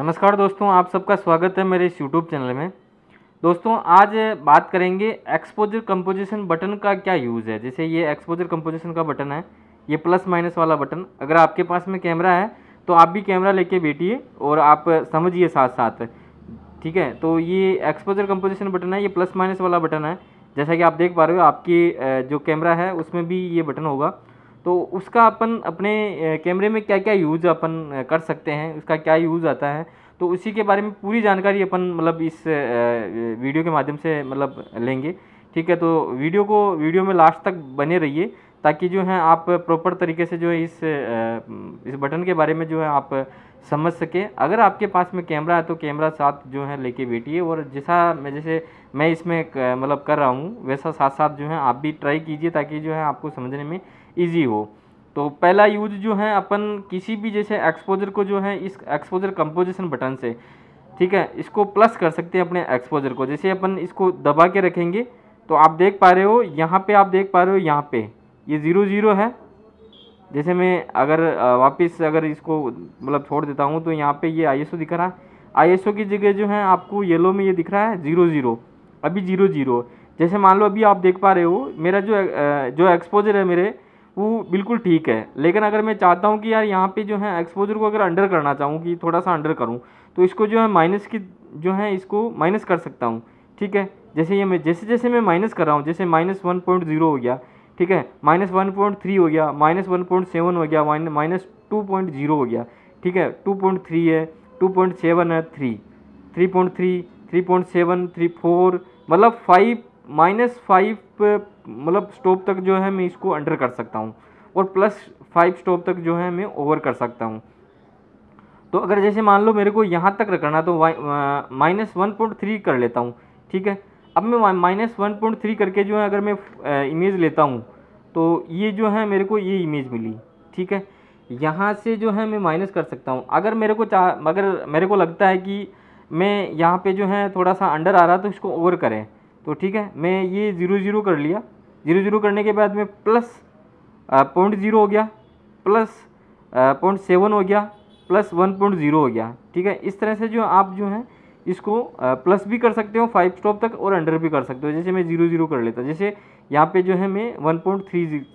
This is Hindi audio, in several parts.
नमस्कार दोस्तों आप सबका स्वागत है मेरे इस यूट्यूब चैनल में दोस्तों आज बात करेंगे एक्सपोजर कंपोजिशन बटन का क्या यूज़ है जैसे ये एक्सपोजर कंपोजिशन का बटन है ये प्लस माइनस वाला बटन अगर आपके पास में कैमरा है तो आप भी कैमरा लेके बैठिए और आप समझिए साथ साथ ठीक है तो ये एक्सपोजर कंपोजिशन बटन है ये प्लस माइनस वाला बटन है जैसा कि आप देख पा रहे हो आपकी जो कैमरा है उसमें भी ये बटन होगा तो उसका अपन अपने कैमरे में क्या क्या यूज़ अपन कर सकते हैं उसका क्या यूज़ आता है तो उसी के बारे में पूरी जानकारी अपन मतलब इस वीडियो के माध्यम से मतलब लेंगे ठीक है तो वीडियो को वीडियो में लास्ट तक बने रहिए ताकि जो है आप प्रॉपर तरीके से जो है इस इस बटन के बारे में जो है आप समझ सके अगर आपके पास में कैमरा है तो कैमरा साथ जो है लेके बैठिए और जैसा मैं जैसे मैं इसमें मतलब कर रहा हूँ वैसा साथ साथ जो है आप भी ट्राई कीजिए ताकि जो है आपको समझने में ईजी हो तो पहला यूज जो है अपन किसी भी जैसे एक्सपोजर को जो है इस एक्सपोजर कंपोजिशन बटन से ठीक है इसको प्लस कर सकते हैं अपने एक्सपोजर को जैसे अपन इसको दबा के रखेंगे तो आप देख पा रहे हो यहाँ पे आप देख पा रहे हो यहाँ पे ये ज़ीरो ज़ीरो है जैसे मैं अगर वापस अगर इसको मतलब छोड़ देता हूँ तो यहाँ पे ये आई दिख रहा है आई की जगह जो है आपको येलो में ये दिख रहा है ज़ीरो ज़ीरो अभी ज़ीरो ज़ीरो जैसे मान लो अभी आप देख पा रहे हो मेरा जो जो एक्सपोजर है मेरे वो बिल्कुल ठीक है लेकिन अगर मैं चाहता हूँ कि यार यहाँ पे जो है एक्सपोजर को अगर अंडर करना चाहूँ कि थोड़ा सा अंडर करूँ तो इसको जो है माइनस की जो है इसको माइनस कर सकता हूँ ठीक है जैसे ये मैं जैसे जैसे मैं माइनस कर रहा हूँ जैसे माइनस वन पॉइंट ज़ीरो हो गया ठीक है माइनस वन पॉइंट थ्री हो गया माइनस वन पॉइंट सेवन हो गया माइनस टू पॉइंट ज़ीरो हो गया ठीक है टू पॉइंट थ्री है टू पॉइंट सेवन है three three point three three point seven three four मतलब फाइव माइनस फाइव मतलब स्टॉप तक जो है मैं इसको अंडर कर सकता हूँ और प्लस फाइव स्टॉप तक जो है मैं ओवर कर सकता हूँ तो अगर जैसे मान लो मेरे को यहाँ तक रखना तो माइनस वन पॉइंट थ्री कर लेता हूँ ठीक है अब मैं माइनस वन पॉइंट थ्री करके जो है अगर मैं इमेज लेता हूँ तो ये जो है मेरे को ये इमेज मिली ठीक है यहाँ से जो है मैं माइनस कर सकता हूँ अगर मेरे को चाह अगर मेरे को लगता है कि मैं यहाँ पे जो है थोड़ा सा अंडर आ रहा तो इसको ओवर करें तो ठीक है मैं ये ज़ीरो ज़ीरो कर लिया ज़ीरो ज़ीरो करने के बाद में प्लस पॉइंट ज़ीरो हो गया प्लस पॉइंट सेवन हो गया प्लस वन पॉइंट ज़ीरो हो गया ठीक है इस तरह से जो आप जो हैं इसको प्लस भी कर सकते हो फाइव स्टॉप तक और अंडर भी कर सकते हो जैसे मैं जीरो जीरो कर लेता जैसे यहाँ पे जो है मैं वन पॉइंट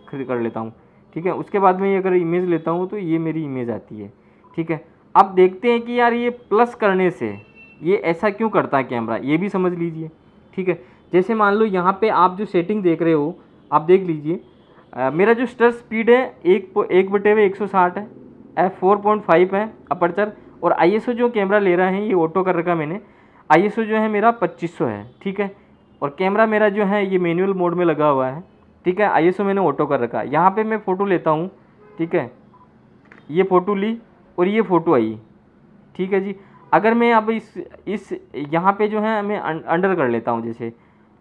थ्री कर लेता हूँ ठीक है उसके बाद में अगर इमेज लेता हूँ तो ये मेरी इमेज आती है ठीक है अब देखते हैं कि यार ये प्लस करने से ये ऐसा क्यों करता है कैमरा ये भी समझ लीजिए ठीक है जैसे मान लो यहाँ पे आप जो सेटिंग देख रहे हो आप देख लीजिए मेरा जो स्टर स्पीड है एक एक बटे हुए एक सौ साठ है एफ फोर पॉइंट फाइव है अपर्चर और आई जो कैमरा ले रहा है ये ऑटो कर रखा मैंने आई जो है मेरा पच्चीस है ठीक है और कैमरा मेरा जो है ये मैनुअल मोड में लगा हुआ है ठीक है आई मैंने ऑटो कर रखा है यहाँ पर मैं फ़ोटो लेता हूँ ठीक है ये फ़ोटो ली और ये फ़ोटो आई ठीक है जी अगर मैं अब इस इस यहाँ पे जो है मैं अंडर कर लेता हूँ जैसे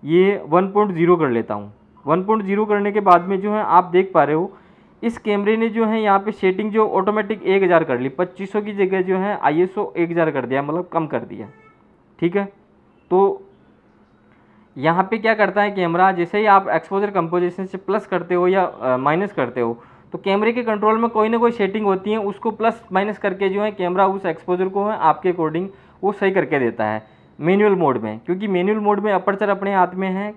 ये वन पॉइंट ज़ीरो कर लेता हूँ वन पॉइंट ज़ीरो करने के बाद में जो है आप देख पा रहे हो इस कैमरे ने जो है यहाँ पे सेटिंग जो ऑटोमेटिक एक हज़ार कर ली पच्चीस सौ की जगह जो है आई एस एक हज़ार कर दिया मतलब कम कर दिया ठीक है तो यहाँ पे क्या करता है कैमरा जैसे ही आप एक्सपोजर कंपोजिशन से प्लस करते हो या माइनस करते हो तो कैमरे के कंट्रोल में कोई ना कोई सेटिंग होती है उसको प्लस माइनस करके जो है कैमरा उस एक्सपोजर को है आपके अकॉर्डिंग वो सही करके देता है मैनुअल मोड में क्योंकि मैनुअल मोड में अपर्चर अपने हाथ में है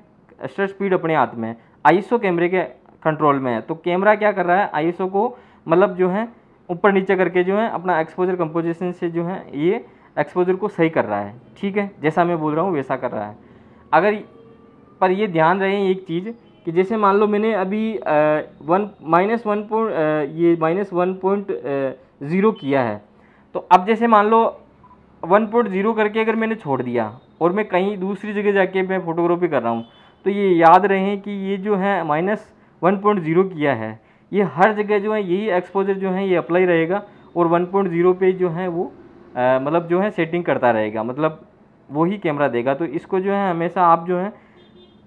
स्टर स्पीड अपने हाथ में है आई कैमरे के कंट्रोल में है तो कैमरा क्या कर रहा है आई को मतलब जो है ऊपर नीचे करके जो है अपना एक्सपोजर कंपोजिशन से जो है ये एक्सपोजर को सही कर रहा है ठीक है जैसा मैं बोल रहा हूँ वैसा कर रहा है अगर पर ये ध्यान रहे एक चीज़ कि जैसे मान लो मैंने अभी आ, वन माइनस वन पॉइंट ये माइनस वन पॉइंट ज़ीरो किया है तो अब जैसे मान लो वन पॉइंट जीरो करके अगर मैंने छोड़ दिया और मैं कहीं दूसरी जगह जाके मैं फ़ोटोग्राफी कर रहा हूँ तो ये याद रहे कि ये जो है माइनस वन पॉइंट जीरो किया है ये हर जगह जो है यही एक्सपोजर जो है ये अप्लाई रहेगा और वन पॉइंट जीरो पे जो है वो मतलब जो है सेटिंग करता रहेगा मतलब वही कैमरा देगा तो इसको जो है हमेशा आप जो है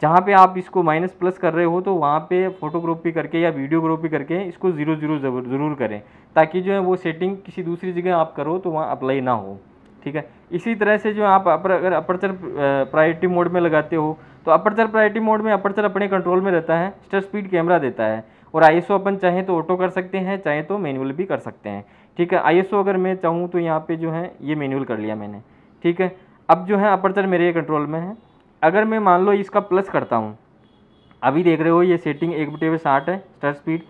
जहाँ पे आप इसको माइनस प्लस कर रहे हो तो वहाँ पे फोटोग्राफी करके या वीडियोग्राफी करके इसको ज़ीरो ज़ीरो ज़रूर करें ताकि जो है वो सेटिंग किसी दूसरी जगह आप करो तो वहाँ अप्लाई ना हो ठीक है इसी तरह से जो आप अपर, अगर अपर्चर प्रायोरिटी मोड में लगाते हो तो अपर्चर प्रायोरिटी मोड में अपर्चर अपने कंट्रोल में रहता है स्टर स्पीड कैमरा देता है और आई अपन चाहें तो ऑटो कर सकते हैं चाहें तो मैनुअल भी कर सकते हैं ठीक है आई अगर मैं चाहूँ तो यहाँ पर जो है ये मैनुअल कर लिया मैंने ठीक है अब जो है अपर्चर मेरे कंट्रोल में है अगर मैं मान लो इसका प्लस करता हूँ अभी देख रहे हो ये सेटिंग एक बटे हुए साठ है स्टर स्पीड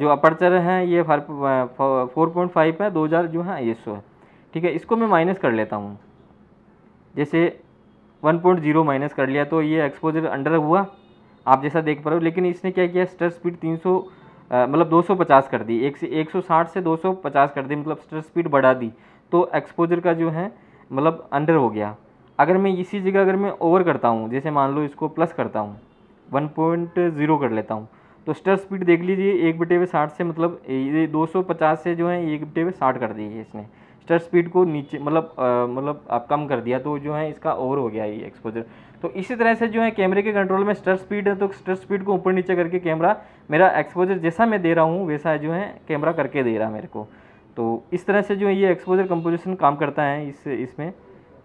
जो अपर्चर है ये फोर पॉइंट फाइव है दो हज़ार जो है आई है ठीक है इसको मैं माइनस कर लेता हूँ जैसे 1.0 माइनस कर लिया तो ये एक्सपोजर अंडर हुआ आप जैसा देख पा रहे हो लेकिन इसने क्या किया स्टर स्पीड 300 मतलब 250 कर दी एक से 160 से 250 कर दी मतलब स्टर स्पीड बढ़ा दी तो एक्सपोजर का जो है मतलब अंडर हो गया अगर मैं इसी जगह अगर मैं ओवर करता हूँ जैसे मान लो इसको प्लस करता हूँ वन कर लेता हूँ तो स्टर स्पीड देख लीजिए एक बटे हुए साठ से मतलब ये पचास से जो है एक बटे हुए साठ कर दी है इसने स्टर स्पीड को नीचे मतलब मतलब आप कम कर दिया तो जो है इसका ओवर हो गया ये एक्सपोजर तो इसी तरह से जो है कैमरे के कंट्रोल में स्टर स्पीड है तो स्टर स्पीड को ऊपर नीचे करके कैमरा मेरा एक्सपोजर जैसा मैं दे रहा हूँ वैसा जो है कैमरा करके दे रहा है मेरे को तो इस तरह से जो है ये एक्सपोजर कंपोजिशन काम करता है इस इसमें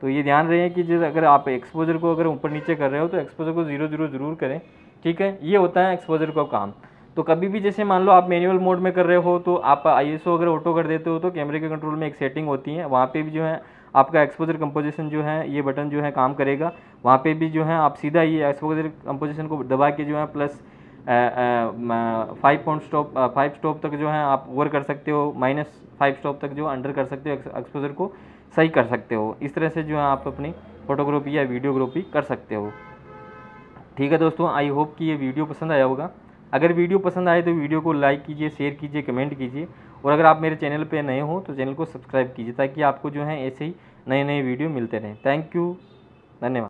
तो ये ध्यान रहे कि जैसे अगर आप एक्सपोजर को अगर ऊपर नीचे कर रहे हो तो एक्सपोजर को ज़ीरो ज़ीरो ज़रूर करें ठीक है ये होता है एक्सपोजर का काम तो कभी भी जैसे मान लो आप मैनुअल मोड में कर रहे हो तो आप आई अगर ऑटो कर देते हो तो कैमरे के कंट्रोल में एक सेटिंग होती है वहाँ पे भी जो है आपका एक्सपोजर कंपोजिशन जो है ये बटन जो है काम करेगा वहाँ पे भी जो है आप सीधा ये एक्सपोजर कंपोजिशन को दबा के जो है plus five point stop five stop तक जो है आप ओवर कर सकते हो माइनस फाइव स्टॉप तक जो अंडर कर सकते हो एक्सपोजर को सही कर सकते हो इस तरह से जो है आप अपनी फोटोग्राफी या वीडियोग्राफी कर सकते हो ठीक है दोस्तों आई होप कि ये वीडियो पसंद आया होगा अगर वीडियो पसंद आए तो वीडियो को लाइक कीजिए शेयर कीजिए कमेंट कीजिए और अगर आप मेरे चैनल पर नए हो तो चैनल को सब्सक्राइब कीजिए ताकि आपको जो है ऐसे ही नए नए वीडियो मिलते रहें थैंक यू धन्यवाद